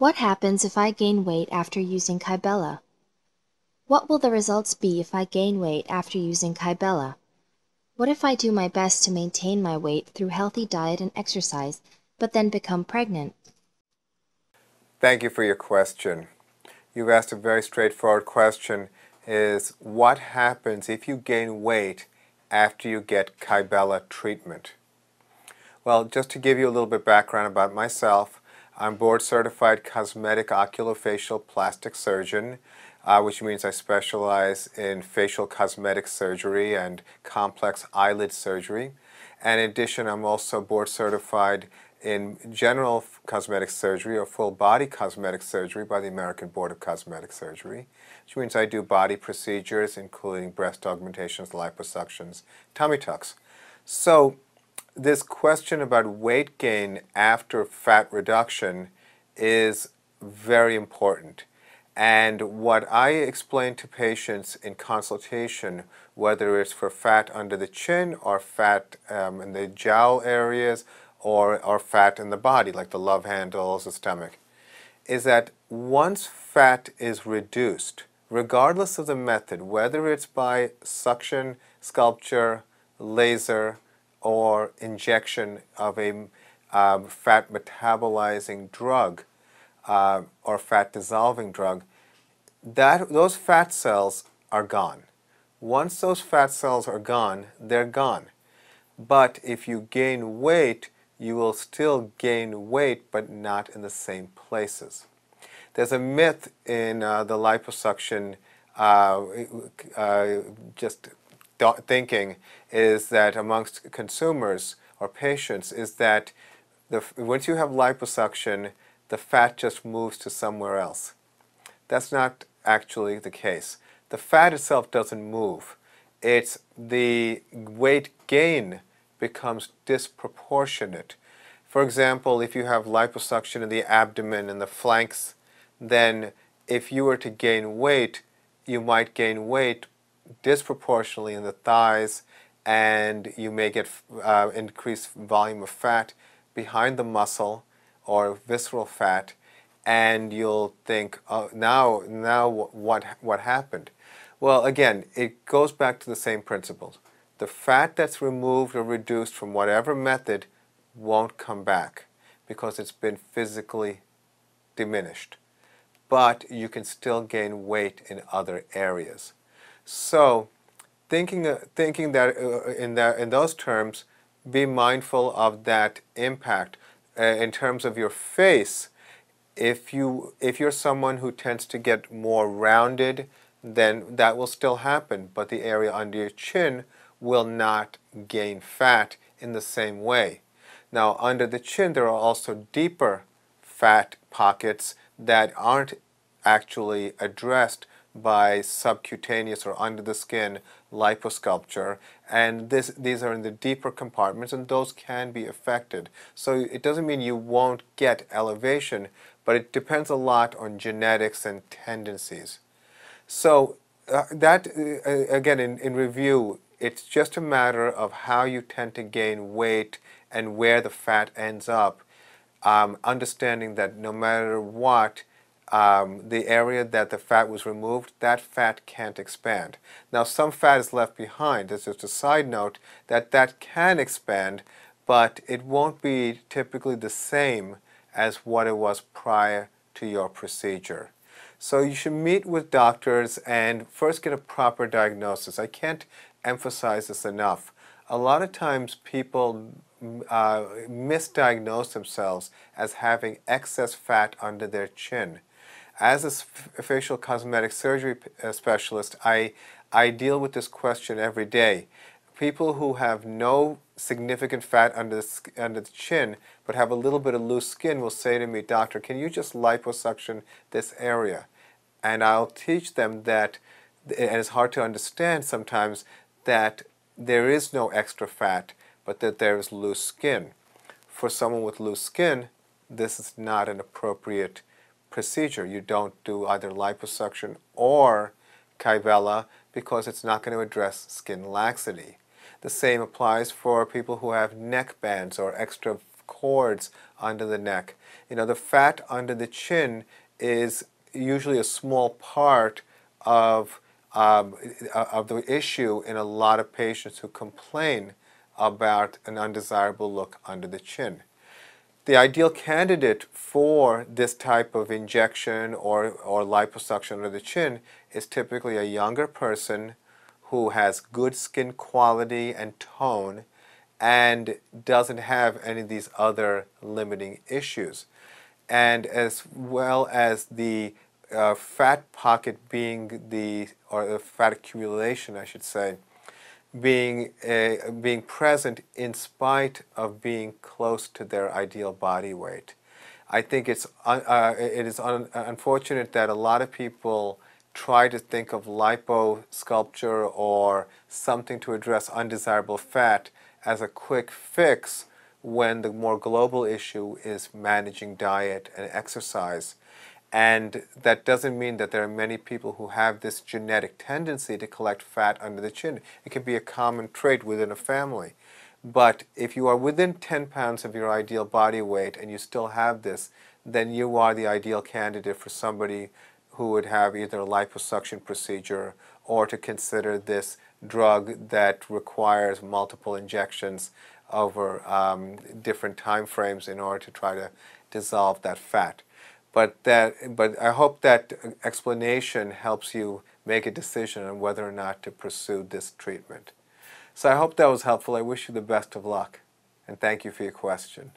What happens if I gain weight after using Kybella? What will the results be if I gain weight after using Kybella? What if I do my best to maintain my weight through healthy diet and exercise, but then become pregnant? Thank you for your question. You've asked a very straightforward question is what happens if you gain weight after you get Kybella treatment? Well, just to give you a little bit background about myself, I'm board certified cosmetic oculofacial plastic surgeon, uh, which means I specialize in facial cosmetic surgery and complex eyelid surgery. And in addition, I'm also board certified in general cosmetic surgery or full body cosmetic surgery by the American Board of Cosmetic Surgery, which means I do body procedures including breast augmentations, liposuctions, tummy tucks. So this question about weight gain after fat reduction is very important. And what I explain to patients in consultation, whether it's for fat under the chin or fat um, in the jowl areas or, or fat in the body, like the love handles, the stomach, is that once fat is reduced, regardless of the method, whether it's by suction, sculpture, laser, or injection of a um, fat metabolizing drug uh, or fat dissolving drug, that, those fat cells are gone. Once those fat cells are gone, they're gone. But if you gain weight, you will still gain weight, but not in the same places. There's a myth in uh, the liposuction, uh, uh, just thinking is that amongst consumers or patients is that the, once you have liposuction, the fat just moves to somewhere else. That's not actually the case. The fat itself doesn't move. It's the weight gain becomes disproportionate. For example, if you have liposuction in the abdomen and the flanks, then if you were to gain weight, you might gain weight disproportionately in the thighs and you may get uh, increased volume of fat behind the muscle or visceral fat and you'll think oh, now now what what happened well again it goes back to the same principles the fat that's removed or reduced from whatever method won't come back because it's been physically diminished but you can still gain weight in other areas so thinking, uh, thinking that uh, uh, in, that, in those terms, be mindful of that impact. Uh, in terms of your face, if, you, if you're someone who tends to get more rounded, then that will still happen, but the area under your chin will not gain fat in the same way. Now, under the chin, there are also deeper fat pockets that aren't actually addressed by subcutaneous or under the skin liposculpture and this, these are in the deeper compartments and those can be affected. So it doesn't mean you won't get elevation, but it depends a lot on genetics and tendencies. So uh, that, uh, again, in, in review, it's just a matter of how you tend to gain weight and where the fat ends up. Um, understanding that no matter what, um, the area that the fat was removed, that fat can't expand. Now some fat is left behind, that's just a side note, that that can expand, but it won't be typically the same as what it was prior to your procedure. So you should meet with doctors and first get a proper diagnosis. I can't emphasize this enough. A lot of times people mm, uh, misdiagnose themselves as having excess fat under their chin as a facial cosmetic surgery uh, specialist, I, I deal with this question every day. People who have no significant fat under the, under the chin but have a little bit of loose skin will say to me, doctor, can you just liposuction this area? And I'll teach them that, and it's hard to understand sometimes, that there is no extra fat, but that there is loose skin. For someone with loose skin, this is not an appropriate procedure. You don't do either liposuction or Kybella because it's not going to address skin laxity. The same applies for people who have neck bands or extra cords under the neck. You know, the fat under the chin is usually a small part of, um, uh, of the issue in a lot of patients who complain about an undesirable look under the chin the ideal candidate for this type of injection or, or liposuction under the chin is typically a younger person who has good skin quality and tone and doesn't have any of these other limiting issues. And as well as the uh, fat pocket being the, or the fat accumulation, I should say, being, uh, being present in spite of being close to their ideal body weight. I think it's uh, it is un unfortunate that a lot of people try to think of liposculpture or something to address undesirable fat as a quick fix when the more global issue is managing diet and exercise. And that doesn't mean that there are many people who have this genetic tendency to collect fat under the chin. It can be a common trait within a family. But if you are within 10 pounds of your ideal body weight and you still have this, then you are the ideal candidate for somebody who would have either a liposuction procedure or to consider this drug that requires multiple injections over um, different time frames in order to try to dissolve that fat. But, that, but I hope that explanation helps you make a decision on whether or not to pursue this treatment. So I hope that was helpful. I wish you the best of luck, and thank you for your question.